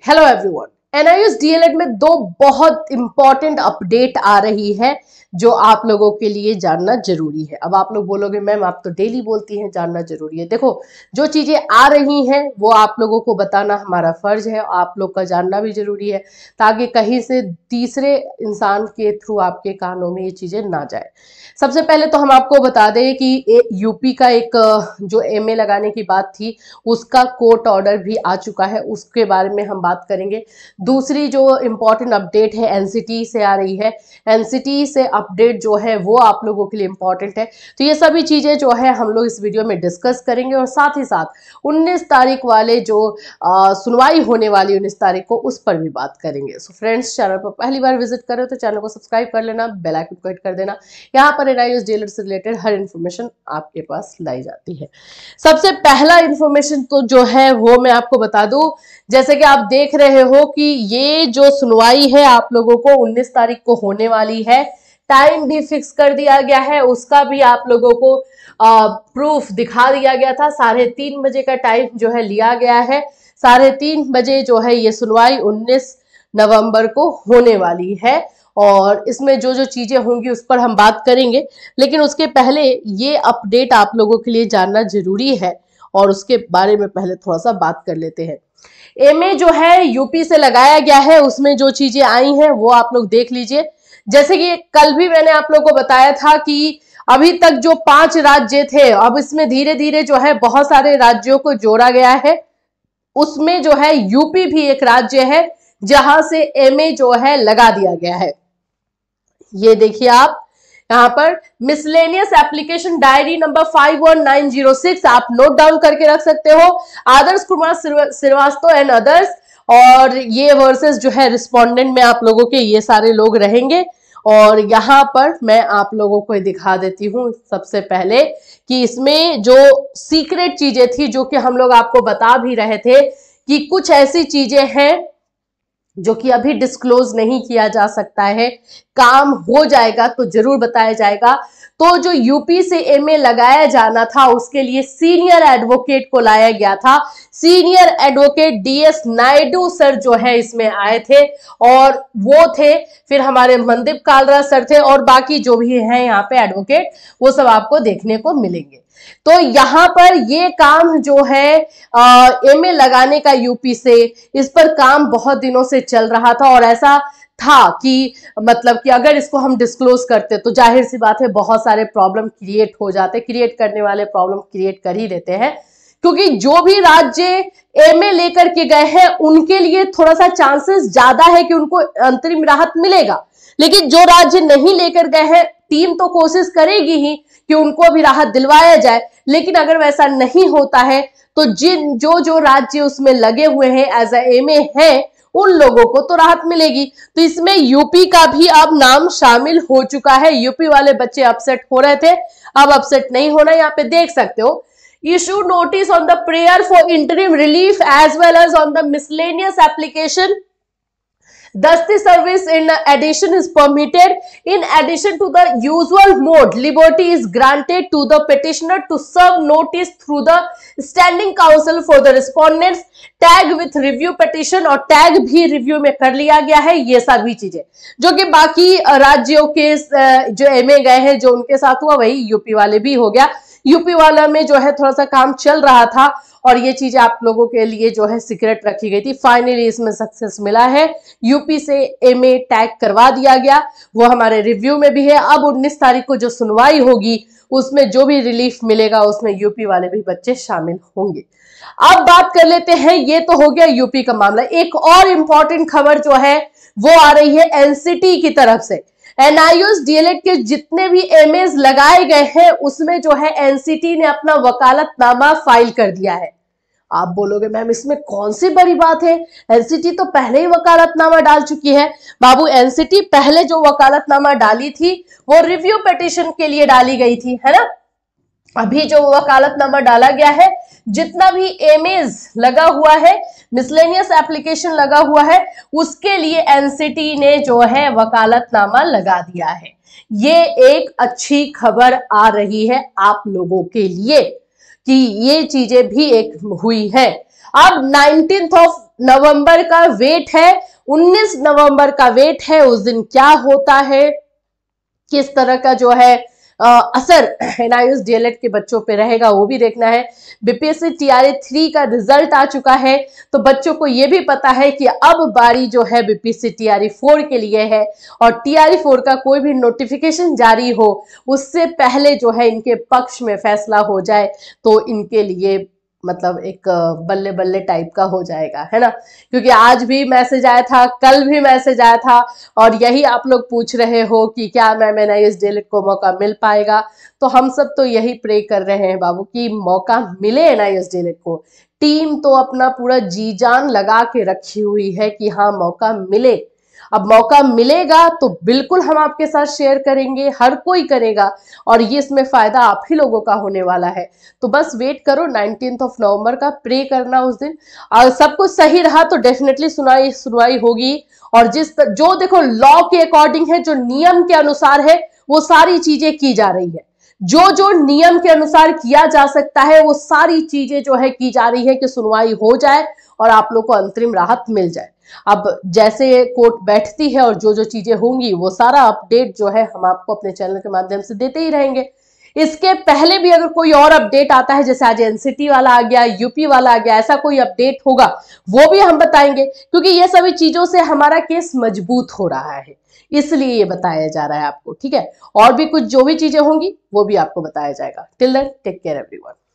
Hello everyone. NIS DElEd e में दो बहुत इंपॉर्टेंट अपडेट आ रही है जो आप लोगों के लिए जानना जरूरी है अब आप लोग बोलोगे मैम आप तो डेली बोलती हैं जानना जरूरी है देखो जो चीजें आ रही हैं वो आप लोगों को बताना हमारा फर्ज है आप लोग का जानना भी जरूरी है ताकि कहीं से तीसरे इंसान के थ्रू आपके कानों में ये चीजें ना जाए सबसे पहले तो हम आपको बता दें कि यूपी का एक जो एम लगाने की बात थी उसका कोर्ट ऑर्डर भी आ चुका है उसके बारे में हम बात करेंगे दूसरी जो इम्पॉर्टेंट अपडेट है एनसीटी से आ रही है एनसीटी से अपडेट जो है वो आप लोगों के लिए इम्पॉर्टेंट है तो ये सभी चीज़ें जो है हम लोग इस वीडियो में डिस्कस करेंगे और साथ ही साथ 19 तारीख वाले जो सुनवाई होने वाली 19 तारीख को उस पर भी बात करेंगे सो फ्रेंड्स चैनल पर पहली बार विजिट करें तो चैनल को सब्सक्राइब कर लेना बेलाइकन को हिट कर देना यहाँ पर एन आई से रिलेटेड हर इन्फॉर्मेशन आपके पास लाई जाती है सबसे पहला इन्फॉर्मेशन तो जो है वो मैं आपको बता दूँ जैसे कि आप देख रहे हो कि ये जो सुनवाई है आप लोगों को 19 तारीख को होने वाली है टाइम भी फिक्स कर दिया गया है उसका भी आप लोगों को आ, प्रूफ दिखा दिया गया था साढ़े तीन बजे का टाइम जो है लिया गया है साढ़े तीन बजे जो है ये सुनवाई 19 नवंबर को होने वाली है और इसमें जो जो चीज़ें होंगी उस पर हम बात करेंगे लेकिन उसके पहले ये अपडेट आप लोगों के लिए जानना जरूरी है और उसके बारे में पहले थोड़ा सा बात कर लेते हैं एमए जो है यूपी से लगाया गया है उसमें जो चीजें आई हैं वो आप लोग देख लीजिए जैसे कि कल भी मैंने आप लोग को बताया था कि अभी तक जो पांच राज्य थे अब इसमें धीरे धीरे जो है बहुत सारे राज्यों को जोड़ा गया है उसमें जो है यूपी भी एक राज्य है जहां से एमए जो है लगा दिया गया है ये देखिए आप यहाँ पर miscellaneous application diary number five one nine zero six आप नोट डाउन करके रख सकते हो आदर्श कुमार श्रीवास्तव एंड अदर्स और ये वर्सेस जो है रिस्पोंडेंट में आप लोगों के ये सारे लोग रहेंगे और यहाँ पर मैं आप लोगों को दिखा देती हूँ सबसे पहले कि इसमें जो सीक्रेट चीजें थी जो कि हम लोग आपको बता भी रहे थे कि कुछ ऐसी चीजें हैं जो कि अभी डिस्क्लोज नहीं किया जा सकता है काम हो जाएगा तो जरूर बताया जाएगा तो जो यूपी से एमए लगाया जाना था उसके लिए सीनियर एडवोकेट को लाया गया था senior advocate DS Naidu sir जो है इसमें आए थे और वो थे फिर हमारे मंदीप कालरा सर थे और बाकी जो भी हैं यहाँ पे एडवोकेट वो सब आपको देखने को मिलेंगे तो यहां पर ये काम जो है एम लगाने का यूपी से इस पर काम बहुत दिनों से चल रहा था और ऐसा था कि मतलब कि अगर इसको हम डिस्क्लोज करते तो जाहिर सी बात है बहुत सारे प्रॉब्लम क्रिएट हो जाते क्रिएट करने वाले प्रॉब्लम क्रिएट कर ही देते हैं क्योंकि जो भी राज्य एम लेकर के गए हैं उनके लिए थोड़ा सा चांसेस ज्यादा है कि उनको अंतरिम राहत मिलेगा लेकिन जो राज्य नहीं लेकर गए हैं टीम तो कोशिश करेगी ही कि उनको अभी राहत दिलवाया जाए लेकिन अगर वैसा नहीं होता है तो जिन जो जो राज्य उसमें लगे हुए हैं एज ए एम ए है उन लोगों को तो राहत मिलेगी तो इसमें यूपी का भी अब नाम शामिल हो चुका है यूपी वाले बच्चे अपसेट हो रहे थे अब अपसेट नहीं होना यहाँ पे देख सकते हो issue notice on the prayer for interim relief as well as on the miscellaneous application Dusty service in addition is permitted. In addition to the usual mode, liberty is granted to the petitioner to serve notice through the standing counsel for the respondents. Tag with review petition or tag भी review में कर लिया गया है ये सभी चीजें जो कि बाकी राज्यों के जो एमए गए हैं जो उनके साथ हुआ वही यूपी वाले भी हो गया यूपी वाला में जो है थोड़ा सा काम चल रहा था और ये चीज आप लोगों के लिए जो है सीक्रेट रखी गई थी फाइनली इसमें सक्सेस मिला है यूपी से एम ए टैग करवा दिया गया वो हमारे रिव्यू में भी है अब 19 तारीख को जो सुनवाई होगी उसमें जो भी रिलीफ मिलेगा उसमें यूपी वाले भी बच्चे शामिल होंगे अब बात कर लेते हैं ये तो हो गया यूपी का मामला एक और इंपॉर्टेंट खबर जो है वो आ रही है एनसीटी की तरफ से एनआईओस डीएलएड के जितने भी एम लगाए गए हैं उसमें जो है एनसीटी ने अपना वकालतनामा फाइल कर दिया है आप बोलोगे मैम इसमें कौन सी बड़ी बात है एनसीटी तो पहले ही वकालतनामा डाल चुकी है बाबू एनसीटी पहले जो वकालतनामा डाली थी वो रिव्यू पिटिशन के लिए डाली गई थी है ना अभी जो वकालतनामा डाला गया है जितना भी एमेज लगा हुआ है मिसलेनियस एप्लीकेशन लगा हुआ है उसके लिए एनसीटी ने जो है वकालतनामा लगा दिया है ये एक अच्छी खबर आ रही है आप लोगों के लिए कि ये चीजें भी एक हुई है अब नाइनटीन ऑफ नवंबर का वेट है 19 नवंबर का वेट है उस दिन क्या होता है किस तरह का जो है आ, असर एनआईयूएस डीएलएड के बच्चों पे रहेगा वो भी देखना है बीपीएससी टीआरए थ्री का रिजल्ट आ चुका है तो बच्चों को ये भी पता है कि अब बारी जो है बीपीएससी टीआरई फोर के लिए है और टीआरई फोर का कोई भी नोटिफिकेशन जारी हो उससे पहले जो है इनके पक्ष में फैसला हो जाए तो इनके लिए मतलब एक बल्ले बल्ले टाइप का हो जाएगा है ना क्योंकि आज भी मैसेज आया था कल भी मैसेज आया था और यही आप लोग पूछ रहे हो कि क्या मैम एन आई डेलिट को मौका मिल पाएगा तो हम सब तो यही प्रे कर रहे हैं बाबू कि मौका मिले एन आई डेलिट को टीम तो अपना पूरा जी जान लगा के रखी हुई है कि हाँ मौका मिले अब मौका मिलेगा तो बिल्कुल हम आपके साथ शेयर करेंगे हर कोई करेगा और ये इसमें फायदा आप ही लोगों का होने वाला है तो बस वेट करो नाइनटीन ऑफ नवंबर का प्रे करना उस दिन और सब कुछ सही रहा तो डेफिनेटली सुनाई सुनवाई होगी और जिस तर, जो देखो लॉ के अकॉर्डिंग है जो नियम के अनुसार है वो सारी चीजें की जा रही है जो जो नियम के अनुसार किया जा सकता है वो सारी चीजें जो है की जा रही है कि सुनवाई हो जाए और आप लोग को अंतरिम राहत मिल जाए अब जैसे कोर्ट बैठती है और जो जो चीजें होंगी वो सारा अपडेट जो है हम आपको अपने चैनल के माध्यम से देते ही रहेंगे इसके पहले भी अगर कोई और अपडेट आता है जैसे आज एनसीटी वाला आ गया यूपी वाला आ गया ऐसा कोई अपडेट होगा वो भी हम बताएंगे क्योंकि ये सभी चीजों से हमारा केस मजबूत हो रहा है इसलिए ये बताया जा रहा है आपको ठीक है और भी कुछ जो भी चीजें होंगी वो भी आपको बताया जाएगा till then take care everyone